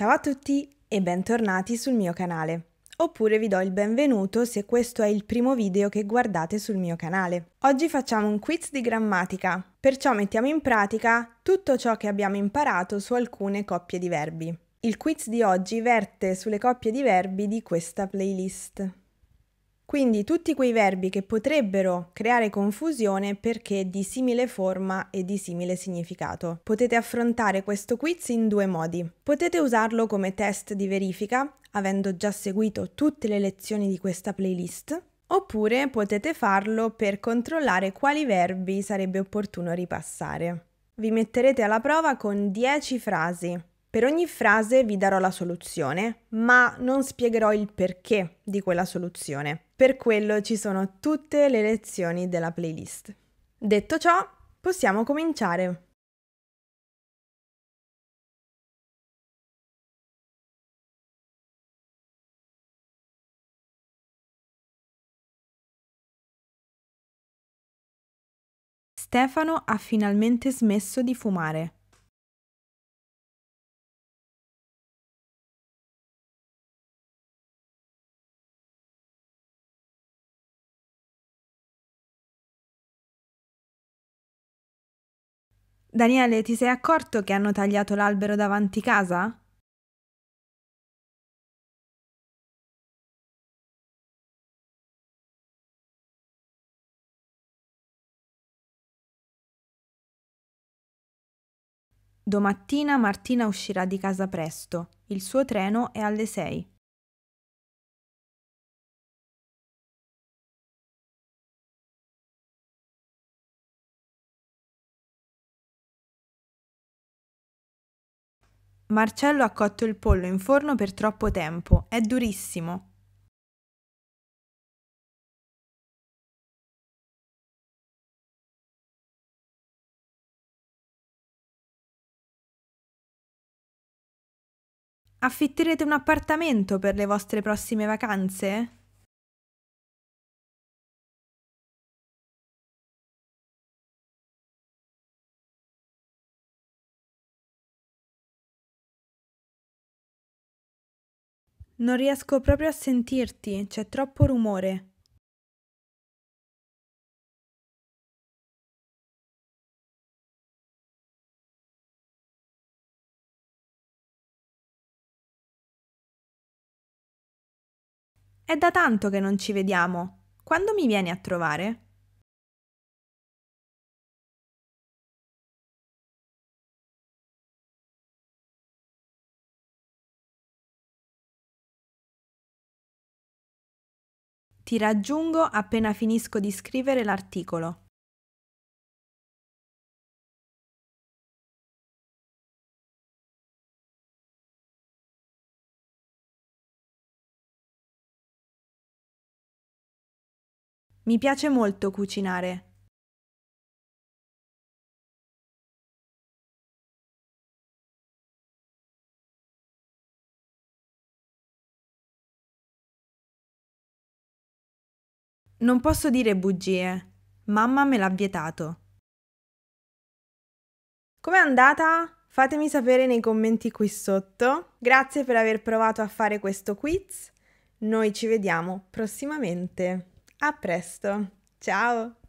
Ciao a tutti e bentornati sul mio canale. Oppure vi do il benvenuto se questo è il primo video che guardate sul mio canale. Oggi facciamo un quiz di grammatica, perciò mettiamo in pratica tutto ciò che abbiamo imparato su alcune coppie di verbi. Il quiz di oggi verte sulle coppie di verbi di questa playlist. Quindi tutti quei verbi che potrebbero creare confusione perché di simile forma e di simile significato. Potete affrontare questo quiz in due modi. Potete usarlo come test di verifica, avendo già seguito tutte le lezioni di questa playlist, oppure potete farlo per controllare quali verbi sarebbe opportuno ripassare. Vi metterete alla prova con 10 frasi, per ogni frase vi darò la soluzione, ma non spiegherò il perché di quella soluzione. Per quello ci sono tutte le lezioni della playlist. Detto ciò, possiamo cominciare. Stefano ha finalmente smesso di fumare. Daniele, ti sei accorto che hanno tagliato l'albero davanti casa? Domattina Martina uscirà di casa presto, il suo treno è alle 6. Marcello ha cotto il pollo in forno per troppo tempo, è durissimo. Affitterete un appartamento per le vostre prossime vacanze? Non riesco proprio a sentirti, c'è troppo rumore. È da tanto che non ci vediamo. Quando mi vieni a trovare? Ti raggiungo appena finisco di scrivere l'articolo. Mi piace molto cucinare. Non posso dire bugie. Mamma me l'ha vietato. Com'è andata? Fatemi sapere nei commenti qui sotto. Grazie per aver provato a fare questo quiz. Noi ci vediamo prossimamente. A presto. Ciao!